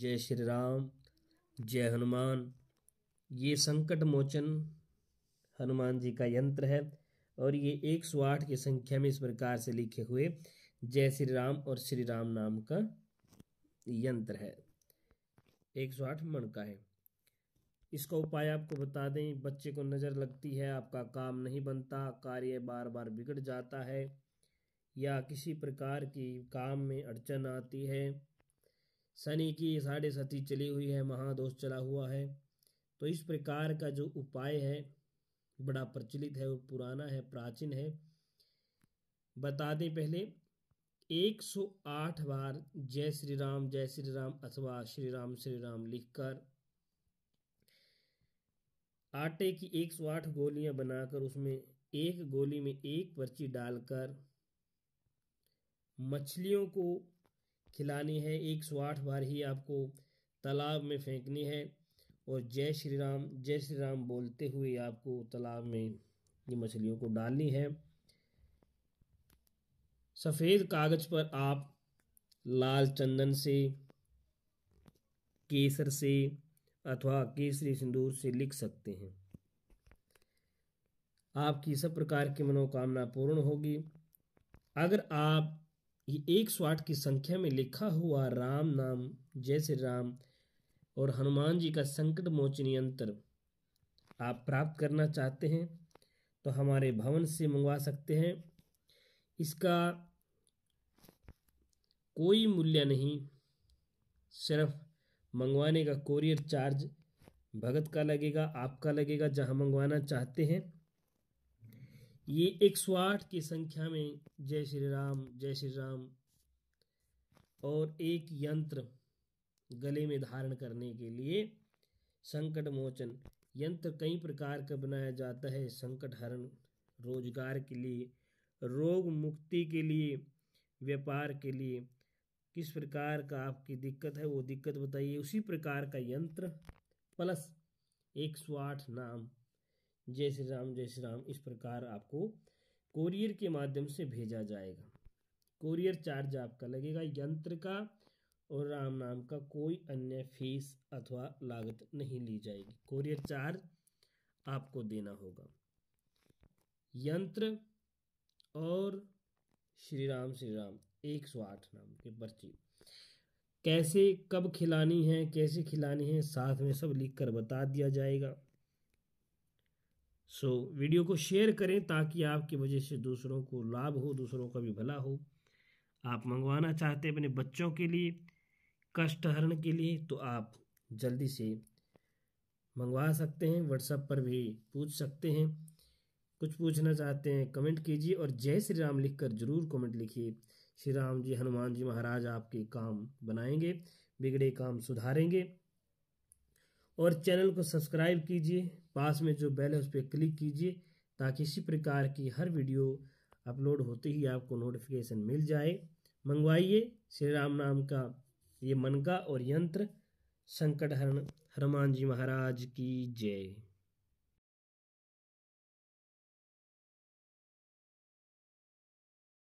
जय श्री राम जय हनुमान ये संकट मोचन हनुमान जी का यंत्र है और ये 108 की संख्या में इस प्रकार से लिखे हुए जय श्री राम और श्री राम नाम का यंत्र है 108 मण का है इसका उपाय आपको बता दें बच्चे को नज़र लगती है आपका काम नहीं बनता कार्य बार बार बिगड़ जाता है या किसी प्रकार की काम में अड़चन आती है शनि की साढ़े सती चली हुई है महादोष चला हुआ है तो इस प्रकार का जो उपाय है बड़ा प्रचलित है और पुराना है प्राचीन है बता दें पहले 108 बार जय श्री राम जय श्री राम अथवा श्री राम श्री राम लिखकर आटे की 108 गोलियां बनाकर उसमें एक गोली में एक पर्ची डालकर मछलियों को खिलानी है एक सौ आठ बार ही आपको तालाब में फेंकनी है और जय श्री राम जय श्री राम बोलते हुए आपको तालाब में ये मछलियों को डालनी है सफ़ेद कागज़ पर आप लाल चंदन से केसर से अथवा केसरी सिंदूर से लिख सकते हैं आपकी सब प्रकार की मनोकामना पूर्ण होगी अगर आप ये एक सौ आठ की संख्या में लिखा हुआ राम नाम जैसे राम और हनुमान जी का संकट मोचनी यंत्र आप प्राप्त करना चाहते हैं तो हमारे भवन से मंगवा सकते हैं इसका कोई मूल्य नहीं सिर्फ मंगवाने का कोरियर चार्ज भगत का लगेगा आपका लगेगा जहां मंगवाना चाहते हैं ये एक सौ आठ की संख्या में जय श्री राम जय श्री राम और एक यंत्र गले में धारण करने के लिए संकट मोचन यंत्र कई प्रकार का बनाया जाता है संकट हरण रोजगार के लिए रोग मुक्ति के लिए व्यापार के लिए किस प्रकार का आपकी दिक्कत है वो दिक्कत बताइए उसी प्रकार का यंत्र प्लस एक सौ आठ नाम जय श्री राम जय श्री राम इस प्रकार आपको कोरियर के माध्यम से भेजा जाएगा कोरियर चार्ज आपका लगेगा यंत्र का और राम नाम का कोई अन्य फीस अथवा लागत नहीं ली जाएगी कोरियर चार्ज आपको देना होगा यंत्र और श्री राम श्री राम एक सौ आठ नाम की पर्ची कैसे कब खिलानी है कैसे खिलानी है साथ में सब लिख कर बता दिया जाएगा सो so, वीडियो को शेयर करें ताकि आपकी वजह से दूसरों को लाभ हो दूसरों का भी भला हो आप मंगवाना चाहते हैं अपने बच्चों के लिए कष्ट हरण के लिए तो आप जल्दी से मंगवा सकते हैं व्हाट्सएप पर भी पूछ सकते हैं कुछ पूछना चाहते हैं कमेंट कीजिए और जय श्री राम लिखकर ज़रूर कमेंट लिखिए श्री राम जी हनुमान जी महाराज आपके काम बनाएंगे बिगड़े काम सुधारेंगे और चैनल को सब्सक्राइब कीजिए पास में जो बेल है उस पर क्लिक कीजिए ताकि इसी प्रकार की हर वीडियो अपलोड होते ही आपको नोटिफिकेशन मिल जाए मंगवाइए श्री राम नाम का ये मनका और यंत्र संकट हरण हनुमान जी महाराज की जय